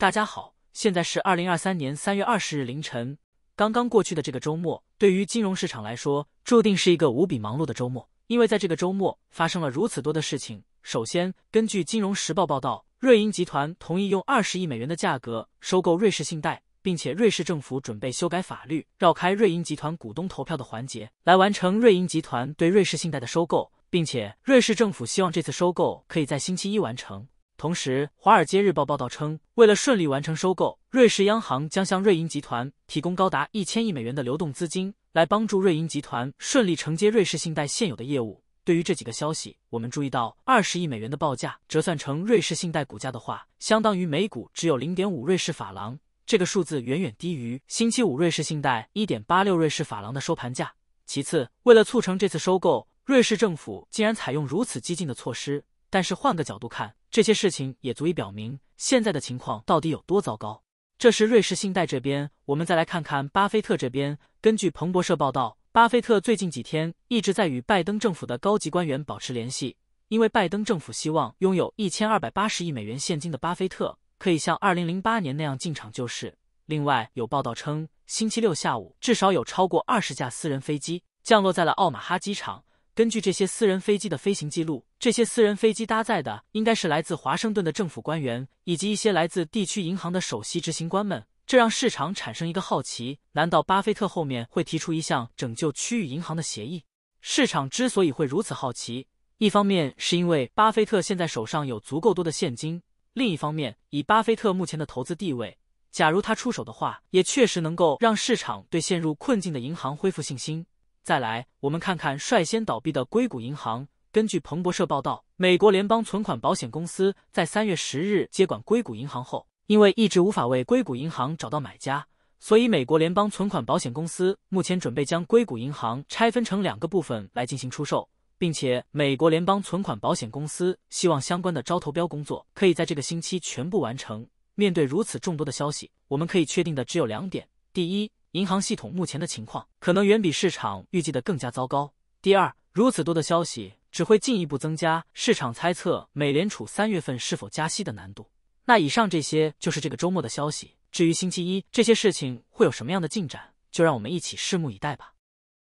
大家好，现在是二零二三年三月二十日凌晨。刚刚过去的这个周末，对于金融市场来说，注定是一个无比忙碌的周末，因为在这个周末发生了如此多的事情。首先，根据《金融时报》报道，瑞银集团同意用二十亿美元的价格收购瑞士信贷，并且瑞士政府准备修改法律，绕开瑞银集团股东投票的环节，来完成瑞银集团对瑞士信贷的收购，并且瑞士政府希望这次收购可以在星期一完成。同时，《华尔街日报》报道称，为了顺利完成收购，瑞士央行将向瑞银集团提供高达一千亿美元的流动资金，来帮助瑞银集团顺利承接瑞士信贷现有的业务。对于这几个消息，我们注意到，二十亿美元的报价折算成瑞士信贷股价的话，相当于每股只有零点五瑞士法郎，这个数字远远低于星期五瑞士信贷一点八六瑞士法郎的收盘价。其次，为了促成这次收购，瑞士政府竟然采用如此激进的措施。但是换个角度看，这些事情也足以表明，现在的情况到底有多糟糕。这是瑞士信贷这边，我们再来看看巴菲特这边。根据彭博社报道，巴菲特最近几天一直在与拜登政府的高级官员保持联系，因为拜登政府希望拥有一千二百八十亿美元现金的巴菲特，可以像二零零八年那样进场救市。另外有报道称，星期六下午至少有超过二十架私人飞机降落在了奥马哈机场。根据这些私人飞机的飞行记录，这些私人飞机搭载的应该是来自华盛顿的政府官员以及一些来自地区银行的首席执行官们。这让市场产生一个好奇：难道巴菲特后面会提出一项拯救区域银行的协议？市场之所以会如此好奇，一方面是因为巴菲特现在手上有足够多的现金；另一方面，以巴菲特目前的投资地位，假如他出手的话，也确实能够让市场对陷入困境的银行恢复信心。再来，我们看看率先倒闭的硅谷银行。根据彭博社报道，美国联邦存款保险公司在三月十日接管硅谷银行后，因为一直无法为硅谷银行找到买家，所以美国联邦存款保险公司目前准备将硅谷银行拆分成两个部分来进行出售，并且美国联邦存款保险公司希望相关的招投标工作可以在这个星期全部完成。面对如此众多的消息，我们可以确定的只有两点：第一，银行系统目前的情况可能远比市场预计的更加糟糕。第二，如此多的消息只会进一步增加市场猜测美联储三月份是否加息的难度。那以上这些就是这个周末的消息。至于星期一这些事情会有什么样的进展，就让我们一起拭目以待吧。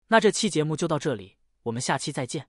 那这期节目就到这里，我们下期再见。